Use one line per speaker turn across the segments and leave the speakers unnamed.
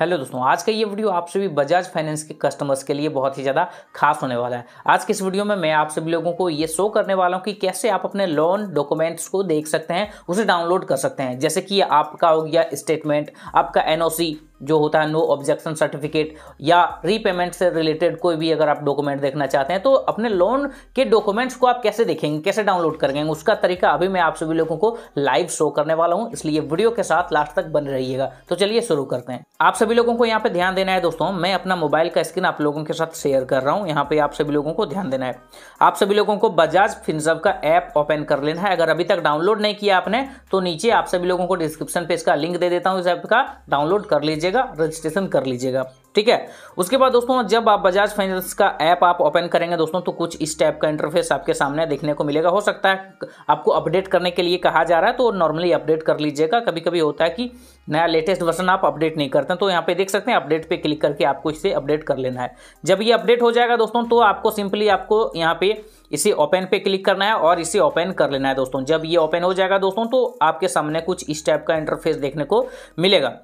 hello दोस्तों आज का ये वीडियो आप सभी बजाज फाइनेंस के कस्टमर्स के लिए बहुत ही ज़्यादा खास होने वाला है आज के इस वीडियो में मैं आप सभी लोगों को ये शो करने वाला हूँ कि कैसे आप अपने लोन डॉक्यूमेंट्स को देख सकते हैं उसे डाउनलोड कर सकते हैं जैसे कि आपका हो गया स्टेटमेंट आपका एनओसी जो होता है नो ऑब्जेक्शन सर्टिफिकेट या रीपेमेंट से रिलेटेड कोई भी अगर आप डॉक्यूमेंट देखना चाहते हैं तो अपने लोन के डॉक्यूमेंट्स को आप कैसे देखेंगे कैसे डाउनलोड करेंगे उसका तरीका अभी मैं आप सभी लोगों को लाइव शो करने वाला हूं इसलिए वीडियो के साथ लास्ट तक बने रहिएगा तो चलिए शुरू करते हैं आप सभी लोगों को यहाँ पे ध्यान देना है दोस्तों मैं अपना मोबाइल का स्क्रीन आप लोगों के साथ शेयर कर रहा हूँ यहाँ पे आप सभी लोगों को ध्यान देना है आप सभी लोगों को बजाज फिनजब का ऐप ओपन कर लेना है अगर अभी तक डाउनलोड नहीं किया आपने तो नीचे आप सभी लोगों को डिस्क्रिप्शन पे इसका लिंक दे देता हूँ इस ऐप का डाउनलोड कर लीजिएगा लीजिएगा रजिस्ट्रेशन कर लीजिएगा ठीक है उसके बाद दोस्तों जब आप बजाज फाइनेंस का ऐप आप ओपन करेंगे दोस्तों तो कुछ इस टाइप का इंटरफेस आपके सामने देखने को मिलेगा हो सकता है आपको अपडेट करने के लिए कहा जा रहा है तो नॉर्मली अपडेट कर लीजिएगा कभी कभी होता है कि नया लेटेस्ट वर्जन आप अपडेट नहीं करते तो यहाँ पे देख सकते हैं अपडेट पर क्लिक करके आपको इसे अपडेट कर लेना है जब ये अपडेट हो जाएगा दोस्तों तो आपको सिंपली आपको यहाँ पे इसे ओपन पे क्लिक करना है और इसे ओपन कर लेना है दोस्तों जब ये ओपन हो जाएगा दोस्तों तो आपके सामने कुछ इस टाइप का इंटरफेस देखने को मिलेगा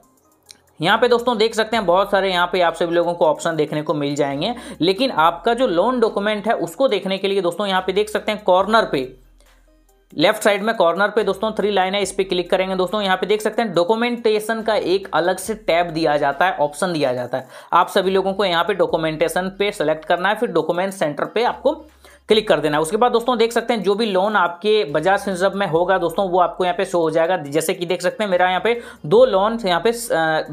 यहाँ पे दोस्तों देख सकते हैं बहुत सारे यहाँ पे आप सभी लोगों को ऑप्शन देखने को मिल जाएंगे लेकिन आपका जो लोन डॉक्यूमेंट है उसको देखने के लिए दोस्तों यहाँ पे देख सकते हैं कॉर्नर पे लेफ्ट साइड में कॉर्नर पे दोस्तों थ्री लाइन है इस पर क्लिक करेंगे दोस्तों यहाँ पे देख सकते हैं डॉक्यूमेंटेशन का एक अलग से टैब दिया जाता है ऑप्शन दिया जाता है आप सभी लोगों को यहाँ पे डॉक्यूमेंटेशन पे सेलेक्ट करना है फिर डॉक्यूमेंट सेंटर पे आपको क्लिक कर देना है उसके बाद दोस्तों देख सकते हैं जो भी लोन आपके बजाज फिंसअप में होगा दोस्तों वो आपको यहाँ पे शो हो जाएगा जैसे कि देख सकते हैं मेरा यहाँ पे दो लोन यहाँ पे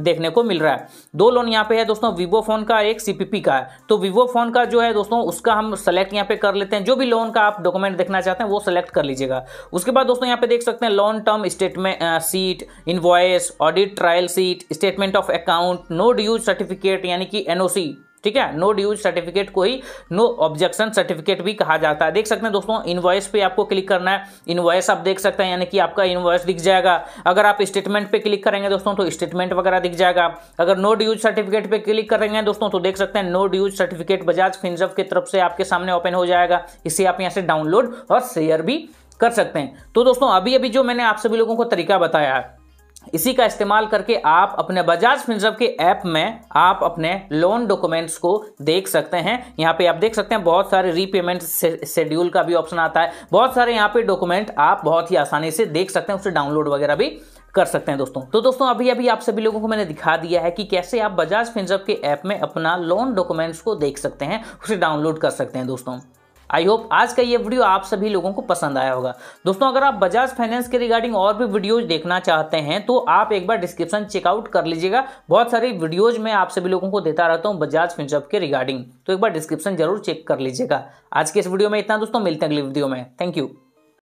देखने को मिल रहा है दो लोन यहाँ पे है दोस्तों वीवो फोन का एक सीपीपी का है तो वीवो फोन का जो है दोस्तों उसका हम सेलेक्ट यहाँ पे कर लेते हैं जो भी लोन का आप डॉक्यूमेंट देखना चाहते हैं वो सेलेक्ट कर लीजिएगा उसके बाद दोस्तों यहाँ पे देख सकते हैं loan term statement sheet invoice audit trial sheet statement of account no dues certificate यानी कि एनओसी ठीक है नो ड्यूज सर्टिफिकेट को ही नो ऑब्जेक्शन सर्टिफिकेट भी कहा जाता है देख सकते हैं दोस्तों इनवॉइस पे आपको क्लिक करना है इनवॉइस आप देख सकते हैं यानी कि आपका इनवॉइस दिख जाएगा अगर आप स्टेटमेंट पे क्लिक करेंगे दोस्तों तो स्टेटमेंट वगैरह दिख जाएगा अगर नो ड्यूज सर्टिफिकेट पे क्लिक करेंगे दोस्तों तो देख सकते हैं नो ड्यूज सर्टिफिकेट बजाज फिंजफ की तरफ से आपके सामने ओपन हो जाएगा इसे आप यहाँ से डाउनलोड और शेयर भी कर सकते हैं तो दोस्तों अभी अभी जो मैंने आप सभी लोगों को तरीका बताया है इसी का इस्तेमाल करके आप अपने बजाज फिनसर्व के ऐप में आप अपने लोन डॉक्यूमेंट्स को देख सकते हैं यहाँ पे आप देख सकते हैं बहुत सारे रीपेमेंट शेड्यूल का भी ऑप्शन आता है बहुत सारे यहाँ पे डॉक्यूमेंट आप बहुत ही आसानी से देख सकते हैं उसे डाउनलोड वगैरह भी कर सकते हैं दोस्तों तो दोस्तों अभी अभी आप सभी लोगों को मैंने दिखा दिया है कि कैसे आप बजाज फिनसर्व के ऐप में अपना लोन डॉक्यूमेंट्स को देख सकते हैं उसे डाउनलोड कर सकते हैं दोस्तों आई होप आज का ये वीडियो आप सभी लोगों को पसंद आया होगा दोस्तों अगर आप बजाज फाइनेंस के रिगार्डिंग और भी वीडियोज देखना चाहते हैं तो आप एक बार डिस्क्रिप्शन चेकआउट कर लीजिएगा बहुत सारी वीडियोज में आप सभी लोगों को देता रहता हूँ बजाज फिंसअप के रिगार्डिंग तो एक बार डिस्क्रिप्शन जरूर चेक कर लीजिएगा आज के इस वीडियो में इतना दोस्तों मिलते हैं अगली वीडियो में थैंक यू